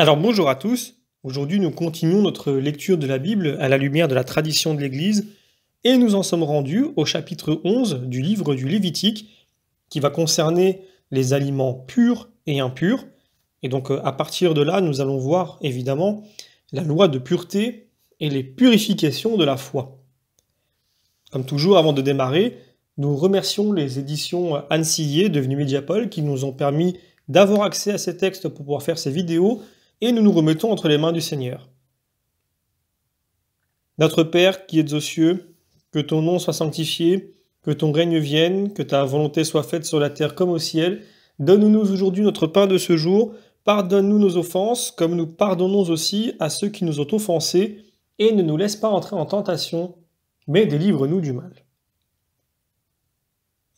Alors bonjour à tous. Aujourd'hui, nous continuons notre lecture de la Bible à la lumière de la tradition de l'Église et nous en sommes rendus au chapitre 11 du livre du Lévitique qui va concerner les aliments purs et impurs. Et donc euh, à partir de là, nous allons voir évidemment la loi de pureté et les purifications de la foi. Comme toujours, avant de démarrer, nous remercions les éditions euh, Anne Sillier, devenues Mediapol, qui nous ont permis d'avoir accès à ces textes pour pouvoir faire ces vidéos et nous nous remettons entre les mains du Seigneur. Notre Père qui es aux cieux, que ton nom soit sanctifié, que ton règne vienne, que ta volonté soit faite sur la terre comme au ciel, donne-nous aujourd'hui notre pain de ce jour, pardonne-nous nos offenses, comme nous pardonnons aussi à ceux qui nous ont offensés, et ne nous laisse pas entrer en tentation, mais délivre-nous du mal.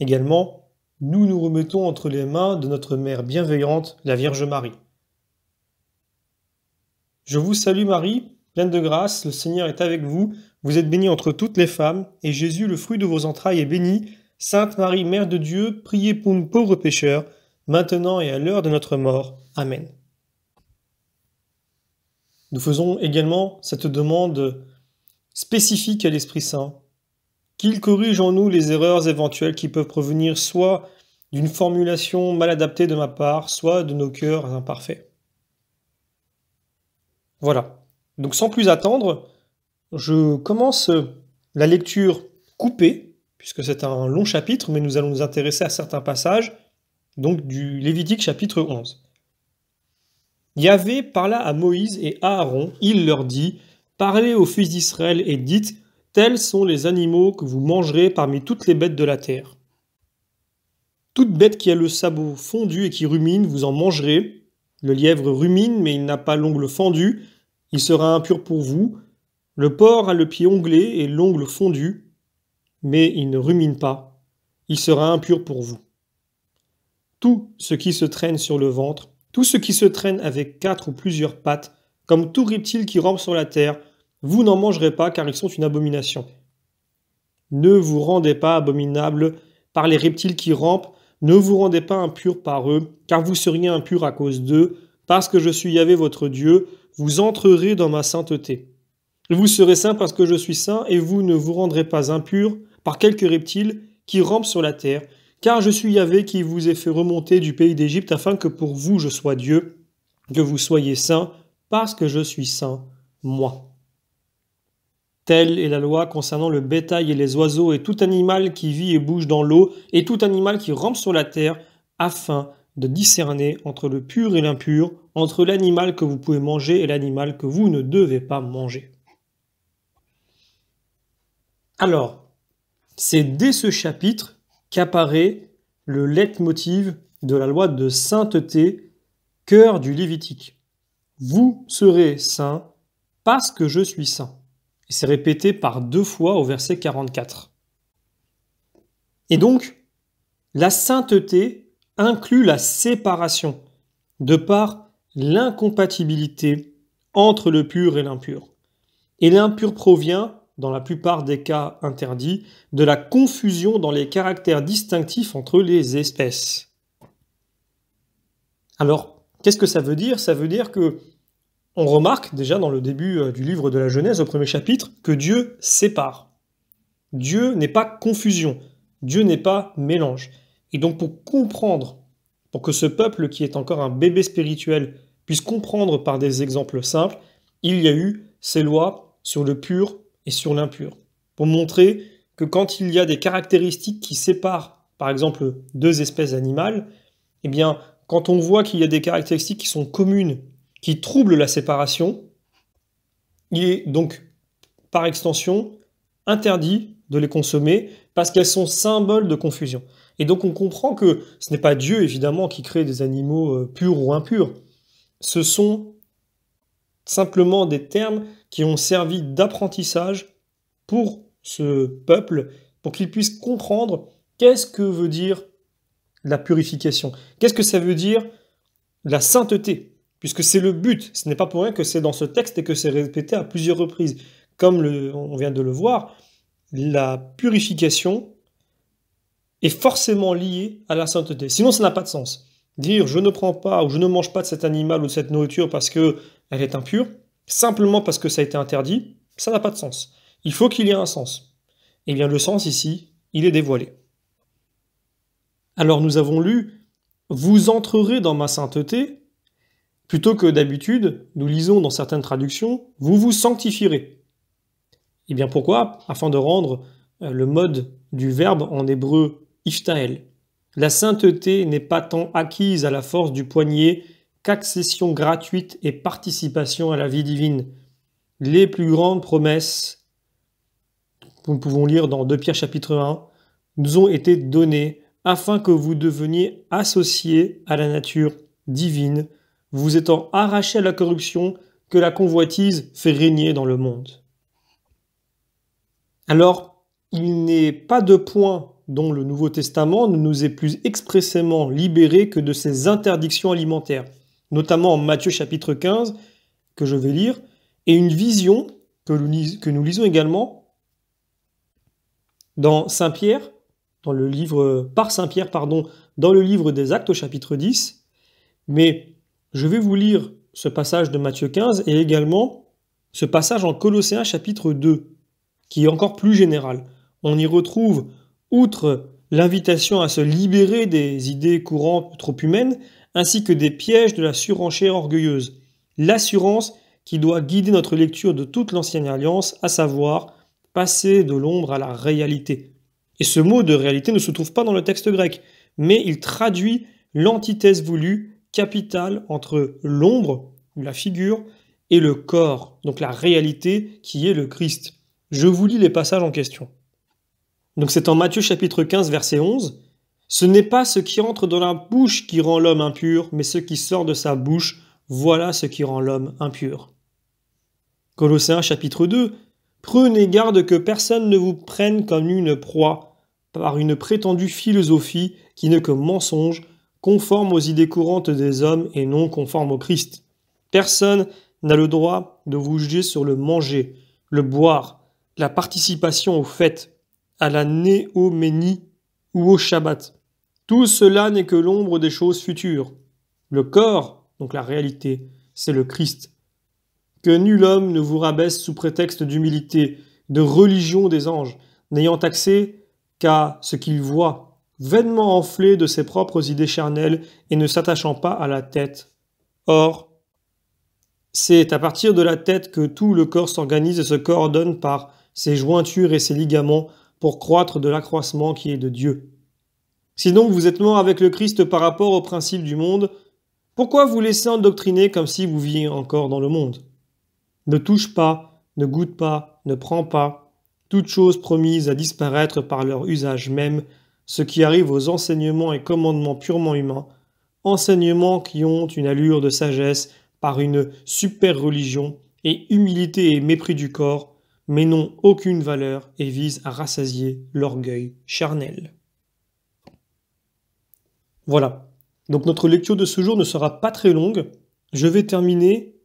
Également, nous nous remettons entre les mains de notre Mère bienveillante, la Vierge Marie. Je vous salue Marie, pleine de grâce, le Seigneur est avec vous, vous êtes bénie entre toutes les femmes, et Jésus, le fruit de vos entrailles, est béni. Sainte Marie, Mère de Dieu, priez pour nous pauvres pécheurs, maintenant et à l'heure de notre mort. Amen. Nous faisons également cette demande spécifique à l'Esprit Saint, qu'il corrige en nous les erreurs éventuelles qui peuvent provenir soit d'une formulation mal adaptée de ma part, soit de nos cœurs imparfaits. Voilà. Donc sans plus attendre, je commence euh, la lecture coupée, puisque c'est un long chapitre, mais nous allons nous intéresser à certains passages, donc du Lévitique chapitre 11. Yahvé parla à Moïse et à Aaron, il leur dit, Parlez aux fils d'Israël et dites, Tels sont les animaux que vous mangerez parmi toutes les bêtes de la terre. Toute bête qui a le sabot fondu et qui rumine, vous en mangerez, le lièvre rumine, mais il n'a pas l'ongle fendu. Il sera impur pour vous. Le porc a le pied onglé et l'ongle fondu, mais il ne rumine pas. Il sera impur pour vous. Tout ce qui se traîne sur le ventre, tout ce qui se traîne avec quatre ou plusieurs pattes, comme tout reptile qui rampe sur la terre, vous n'en mangerez pas car ils sont une abomination. Ne vous rendez pas abominable par les reptiles qui rampent, ne vous rendez pas impurs par eux, car vous seriez impurs à cause d'eux, parce que je suis Yahvé votre Dieu, vous entrerez dans ma sainteté. Vous serez saints parce que je suis saint, et vous ne vous rendrez pas impurs par quelques reptiles qui rampent sur la terre, car je suis Yahvé qui vous ai fait remonter du pays d'Égypte afin que pour vous je sois Dieu, que vous soyez saints, parce que je suis saint, moi. Telle est la loi concernant le bétail et les oiseaux et tout animal qui vit et bouge dans l'eau et tout animal qui rampe sur la terre, afin de discerner entre le pur et l'impur, entre l'animal que vous pouvez manger et l'animal que vous ne devez pas manger. Alors, c'est dès ce chapitre qu'apparaît le leitmotiv de la loi de sainteté, cœur du Lévitique. Vous serez saints parce que je suis saint c'est répété par deux fois au verset 44. Et donc, la sainteté inclut la séparation de par l'incompatibilité entre le pur et l'impur. Et l'impur provient, dans la plupart des cas interdits, de la confusion dans les caractères distinctifs entre les espèces. Alors, qu'est-ce que ça veut dire Ça veut dire que on remarque déjà dans le début euh, du livre de la Genèse, au premier chapitre, que Dieu sépare. Dieu n'est pas confusion, Dieu n'est pas mélange. Et donc pour comprendre, pour que ce peuple qui est encore un bébé spirituel puisse comprendre par des exemples simples, il y a eu ces lois sur le pur et sur l'impur. Pour montrer que quand il y a des caractéristiques qui séparent, par exemple, deux espèces animales, eh bien, quand on voit qu'il y a des caractéristiques qui sont communes qui trouble la séparation, il est donc, par extension, interdit de les consommer parce qu'elles sont symboles de confusion. Et donc on comprend que ce n'est pas Dieu, évidemment, qui crée des animaux euh, purs ou impurs. Ce sont simplement des termes qui ont servi d'apprentissage pour ce peuple, pour qu'il puisse comprendre qu'est-ce que veut dire la purification, qu'est-ce que ça veut dire la sainteté puisque c'est le but. Ce n'est pas pour rien que c'est dans ce texte et que c'est répété à plusieurs reprises. Comme on vient de le voir, la purification est forcément liée à la sainteté. Sinon, ça n'a pas de sens. Dire je ne prends pas ou je ne mange pas de cet animal ou de cette nourriture parce que elle est impure, simplement parce que ça a été interdit, ça n'a pas de sens. Il faut qu'il y ait un sens. Et eh bien, le sens ici, il est dévoilé. Alors nous avons lu Vous entrerez dans ma sainteté, Plutôt que d'habitude, nous lisons dans certaines traductions Vous vous sanctifierez. Eh bien pourquoi Afin de rendre euh, le mode du verbe en hébreu iftael. La sainteté n'est pas tant acquise à la force du poignet qu'accession gratuite et participation à la vie divine. Les plus grandes promesses, nous pouvons lire dans 2 Pierre chapitre 1, nous ont été données afin que vous deveniez associés à la nature divine vous étant arrachés à la corruption que la convoitise fait régner dans le monde. Alors, il n'est pas de point dont le Nouveau Testament ne nous est plus expressément libéré que de ces interdictions alimentaires, notamment en Matthieu chapitre 15, que je vais lire, et une vision que nous, lisons également dans Saint Pierre, dans le livre, par Saint Pierre, pardon, dans le livre des Actes au chapitre 10. Mais je vais vous lire ce passage de Matthieu 15 et également ce passage en Colossiens chapitre 2, qui est encore plus général. On y retrouve, outre l'invitation à se libérer des idées courantes trop humaines, ainsi que des pièges de la surenchère orgueilleuse, l'assurance qui doit guider notre lecture de toute l'ancienne alliance, à savoir passer de l'ombre à la réalité. Et ce mot de réalité ne se trouve pas dans le texte grec, mais il traduit l'antithèse voulue capitale entre l'ombre ou la figure et le corps, donc la réalité qui est le Christ. Je vous lis les passages en question. Donc c'est en Matthieu chapitre 15 verset 11. Ce n'est pas ce qui entre dans la bouche qui rend l'homme impur, mais ce qui sort de sa bouche, voilà ce qui rend l'homme impur. Colossiens chapitre 2. Prenez garde que personne ne vous prenne comme une proie par une prétendue philosophie qui n'est que mensonge, conforme aux idées courantes des hommes et non conforme au Christ. Personne n'a le droit de vous juger sur le manger, le boire, la participation aux fêtes, à la néoménie ou au Shabbat. Tout cela n'est que l'ombre des choses futures. Le corps, donc la réalité, c'est le Christ. Que nul homme ne vous rabaisse sous prétexte d'humilité, de religion des anges, n'ayant accès qu'à ce qu'il voit, vainement enflé de ses propres idées charnelles et ne s'attachant pas à la tête. Or, c'est à partir de la tête que tout le corps s'organise et se coordonne par ses jointures et ses ligaments pour croître de l'accroissement qui est de Dieu. Si donc vous êtes mort avec le Christ par rapport aux principes du monde, pourquoi vous laisser endoctriner comme si vous viviez encore dans le monde Ne touche pas, ne goûte pas, ne prends pas, toutes choses promises à disparaître par leur usage même ce qui arrive aux enseignements et commandements purement humains, enseignements qui ont une allure de sagesse par une super-religion et humilité et mépris du corps, mais n'ont aucune valeur et visent à rassasier l'orgueil charnel. Voilà. Donc notre lecture de ce jour ne sera pas très longue. Je vais terminer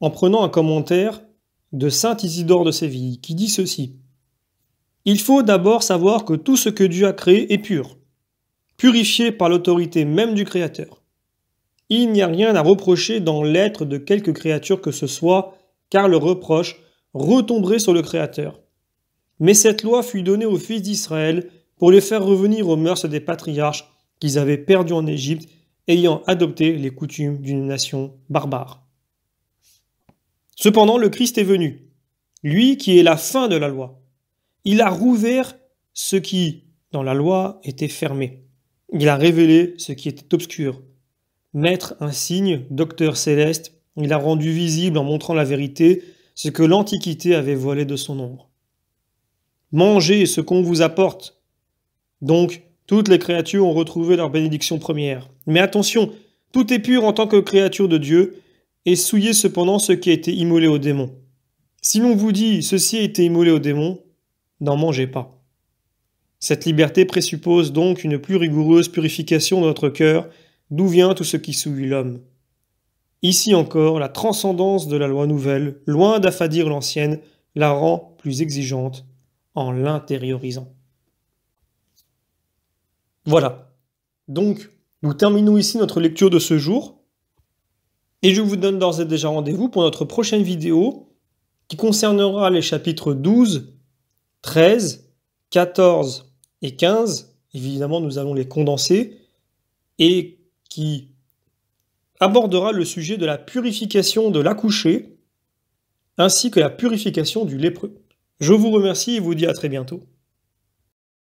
en prenant un commentaire de Saint Isidore de Séville qui dit ceci. Il faut d'abord savoir que tout ce que Dieu a créé est pur, purifié par l'autorité même du Créateur. Il n'y a rien à reprocher dans l'être de quelque créature que ce soit, car le reproche retomberait sur le Créateur. Mais cette loi fut donnée aux fils d'Israël pour les faire revenir aux mœurs des patriarches qu'ils avaient perdus en Égypte, ayant adopté les coutumes d'une nation barbare. Cependant, le Christ est venu, lui qui est la fin de la loi, il a rouvert ce qui, dans la loi, était fermé. Il a révélé ce qui était obscur. Maître un signe, docteur céleste, il a rendu visible en montrant la vérité ce que l'Antiquité avait voilé de son ombre. Mangez ce qu'on vous apporte. Donc, toutes les créatures ont retrouvé leur bénédiction première. Mais attention, tout est pur en tant que créature de Dieu, et souillez cependant ce qui a été immolé au démon. Si l'on vous dit ceci a été immolé au démon, n'en mangez pas. Cette liberté présuppose donc une plus rigoureuse purification de notre cœur, d'où vient tout ce qui souille l'homme. Ici encore, la transcendance de la loi nouvelle, loin d'affadir l'ancienne, la rend plus exigeante en l'intériorisant. Voilà. Donc, nous terminons ici notre lecture de ce jour. Et je vous donne d'ores et déjà rendez-vous pour notre prochaine vidéo qui concernera les chapitres 12 13, 14 et 15, évidemment nous allons les condenser, et qui abordera le sujet de la purification de l'accouché ainsi que la purification du lépreux. Je vous remercie et vous dis à très bientôt.